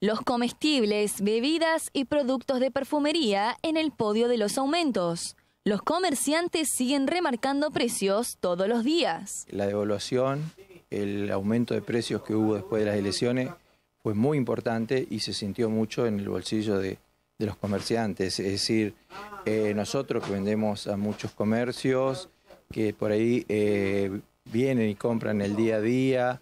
Los comestibles, bebidas y productos de perfumería en el podio de los aumentos. Los comerciantes siguen remarcando precios todos los días. La devaluación, el aumento de precios que hubo después de las elecciones fue muy importante y se sintió mucho en el bolsillo de, los comerciantes. Es decir, eh, nosotros que vendemos a muchos comercios que por ahí eh, vienen y compran el día a día,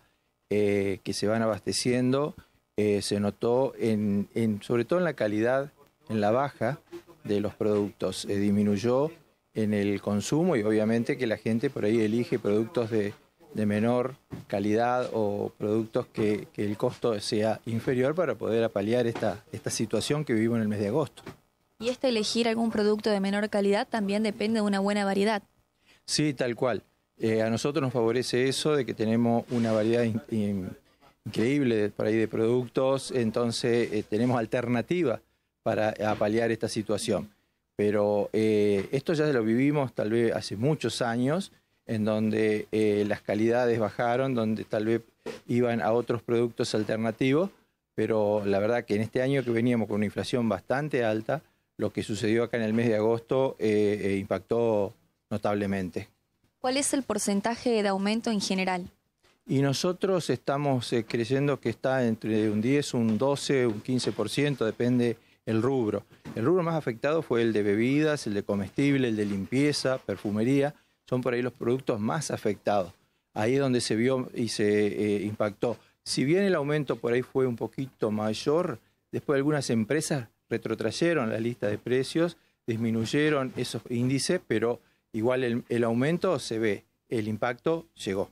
eh, que se van abasteciendo, eh, se notó en, sobre todo en la calidad, en la baja de los productos. Eh, disminuyó en el consumo y obviamente que la gente por ahí elige productos de, menor calidad o productos que, el costo sea inferior para poder apalear esta, situación que vivimos en el mes de agosto. Y este elegir algún producto de menor calidad también depende de una buena variedad. Sí, tal cual. Eh, a nosotros nos favorece eso de que tenemos una variedad increíble por ahí de productos, entonces eh, tenemos alternativas para eh, paliar esta situación. Pero eh, esto ya lo vivimos tal vez hace muchos años, en donde las calidades bajaron, donde tal vez iban a otros productos alternativos, pero la verdad que en este año que veníamos con una inflación bastante alta, lo que sucedió acá en el mes de agosto impactó notablemente. ¿Cuál es el porcentaje de aumento en general? y nosotros estamos eh, creyendo que está entre un 10, un 12, un 15%, depende el rubro. El rubro más afectado fue el de bebidas, el de comestible, el de limpieza, perfumería, son por ahí los productos más afectados. Ahí es donde se vio y se eh, impactó. Si bien el aumento por ahí fue un poquito mayor, después algunas empresas retrotrayeron la lista de precios, disminuyeron esos índices, pero igual el aumento se ve, el impacto llegó.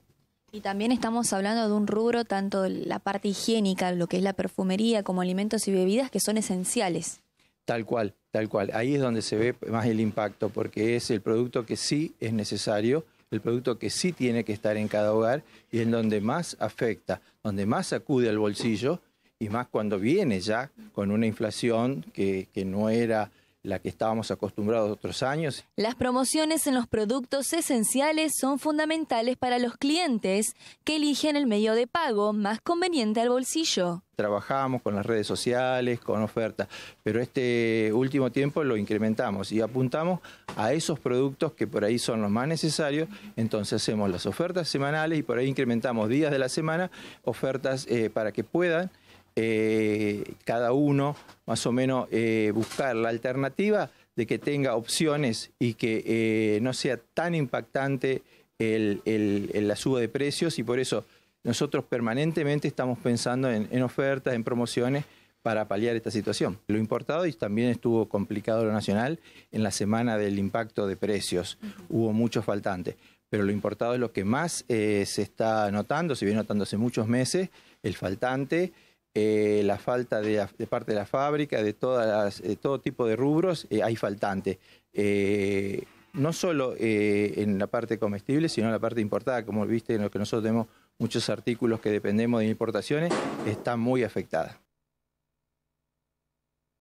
Y también estamos hablando de un rubro, tanto la parte higiénica, lo que es la perfumería, como alimentos y bebidas, que son esenciales. Tal cual, tal cual. Ahí es donde se ve más el impacto, porque es el producto que sí es necesario, el producto que sí tiene que estar en cada hogar y es donde más afecta, donde más acude al bolsillo y más cuando viene ya con una inflación que, que no era la que estábamos acostumbrados otros años. Las promociones en los productos esenciales son fundamentales para los clientes que eligen el medio de pago más conveniente al bolsillo. Trabajamos con las redes sociales, con ofertas, pero este último tiempo lo incrementamos y apuntamos a esos productos que por ahí son los más necesarios, entonces hacemos las ofertas semanales y por ahí incrementamos días de la semana, ofertas eh, para que puedan eh, cada uno más o menos eh, buscar la alternativa de que tenga opciones y que eh, no sea tan impactante la suba de precios y por eso nosotros permanentemente estamos pensando en, ofertas, en promociones para paliar esta situación. Lo importado y también estuvo complicado lo nacional en la semana del impacto de precios. Hubo muchos faltantes, pero lo importado es lo que más se está notando, se viene notando hace muchos meses, el faltante eh, la falta de, parte de la fábrica, de todas todo tipo de rubros, eh, hay faltante. Eh, no solo en la parte comestible, sino en la parte importada, como viste, en lo que nosotros tenemos muchos artículos que dependemos de importaciones, está muy afectada.